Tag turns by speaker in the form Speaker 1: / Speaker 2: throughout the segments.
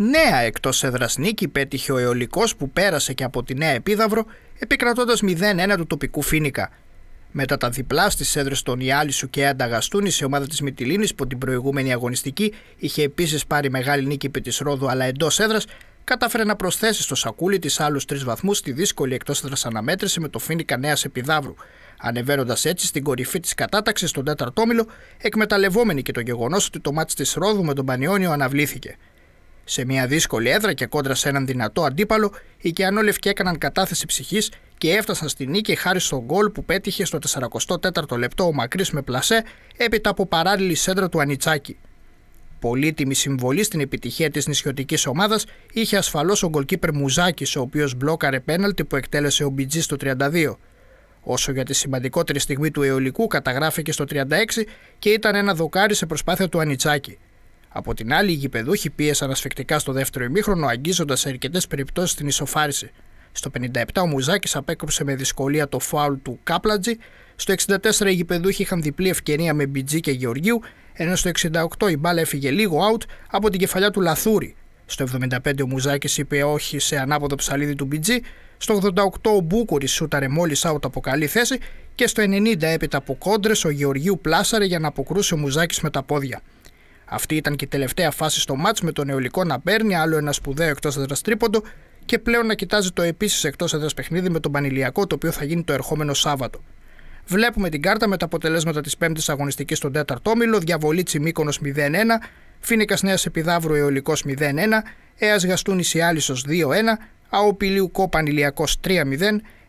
Speaker 1: Νέα εκτός έδρας νίκη πέτυχε ο Αιωλικός που πέρασε και από τη Νέα Επίδαυρο, επικρατώντας 0-1 του τοπικού Φίνικα. Μετά τα διπλά στις έδρες των Ιάλισου και Ανταγαστούνη, η ομάδα της Μιτιλίνη που την προηγούμενη αγωνιστική είχε επίσης πάρει μεγάλη νίκη επί της Ρόδου αλλά εντός έδρας, κατάφερε να προσθέσει στο σακούλι της άλλους τρεις βαθμούς στη δύσκολη εκτός έδρας αναμέτρηση με το Φίνικα Νέας Επιδαύρου, ανεβαίνοντας έτσι στην κορυφή της κατάταξης στον τέταρτο όμιλο, εκμεταλλευόμενη και το γεγονός ότι το μάτι της Ρόδου με τον Πανιόνιο αναβλήθηκε. Σε μια δύσκολη έδρα και κόντρα σε έναν δυνατό αντίπαλο, οι Κιανόλευκοι έκαναν κατάθεση ψυχής και έφτασαν στη νίκη χάρη στον γκολ που πέτυχε στο 44ο λεπτό ο Μακρύς με πλασέ έπειτα από παράλληλη σέντρα του Ανιτσάκη. Πολύτιμη συμβολή στην επιτυχία της νησιωτικής ομάδας είχε ασφαλώς ο γκολκίπερ Μουζάκης, ο οποίος μπλόκαρε πέναλτι που εκτέλεσε ο Μπιτζής στο 32. Όσο για τη σημαντικότερη στιγμή του αιωλικού καταγράφηκε στο 36 και ήταν ένα δοκάρι σε προσπάθεια του Ανιτσάκη. Από την άλλη, οι γηπεδούχοι πίεσαν ασφεκτικά στο δεύτερο ημίχρονο, αγγίζοντας σε αρκετές περιπτώσεις την ισοφάριση. Στο 57 ο Μουζάκης απέκοψε με δυσκολία το φάουλ του Κάπλατζη, στο 64 οι γηπεδούχοι είχαν διπλή ευκαιρία με Μπιτζή και Γεωργίου, ενώ στο 68 η μπάλα έφυγε λίγο out από την κεφαλιά του Λαθούρη. Στο 75 ο Μουζάκης είπε όχι σε ανάποδο ψαλίδι του Μπιτζή, στο 88 ο Μπούκουρης σούταρε μόλις out από καλή θέση και στο 90 έπειτα από κόντρες ο Γεωργίου πλάσαρε για να αποκρούσει ο Μουζάκης με τα πόδια. Αυτή ήταν και η τελευταία φάση στο μάτς με τον Αιωλικό να παίρνει άλλο ένα σπουδαίο εκτός έδρας τρίποντο και πλέον να κοιτάζει το επίσης εκτός έδρας παιχνίδι με τον Πανηλιακό το οποίο θα γίνει το ερχόμενο Σάββατο. Βλέπουμε την κάρτα με τα αποτελέσματα της 5η αγωνιστικής στον 4ο όμιλο, διαβολή Τσιμίκονος 0-1, Φίνικας νεα Νέας Επιδάβρου Εολικό 1, 0-1, γαστουνη Γαστούνη Ιάλισο 2-1, Αοπηλίου Κόπανηλιακό 3-0,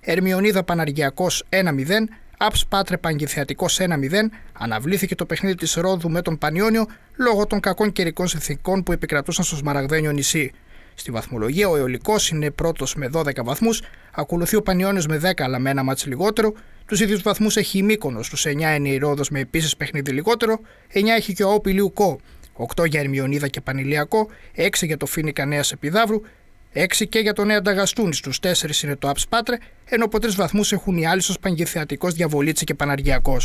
Speaker 1: Ερμιονίδα Παναργιακός 1-0, Αψ Πάτρε παγκυθεατικό 1-0 αναβλήθηκε το παιχνίδι της Ρόδου με τον Πανιόνιο λόγω των κακών καιρικών συνθήκων που επικρατούσαν στο Σμαραγδένιο νησί. Στη βαθμολογία ο Αιωλικός είναι πρώτος με 12 βαθμούς, ακολουθεί ο Πανιόνιος με 10 αλλά με ένα μάτς λιγότερο. Τους ίδιους βαθμούς έχει η Μύκονος, τους 9 είναι η Ρόδος με επίσης παιχνίδι λιγότερο, 9 έχει και ο Λιουκό, 8 για Ερμιονίδα και Πανιλιακό, 6 για το Φίνικα Νέας Επιδαύρου Έξι και για τον Νέα Γαστούνη, στου τέσσερις είναι το Απς ενώ από τρεις βαθμούς έχουν οι άλλοι στο Σπαγκεφιατικό Διαβολίτση και Παναργιακός.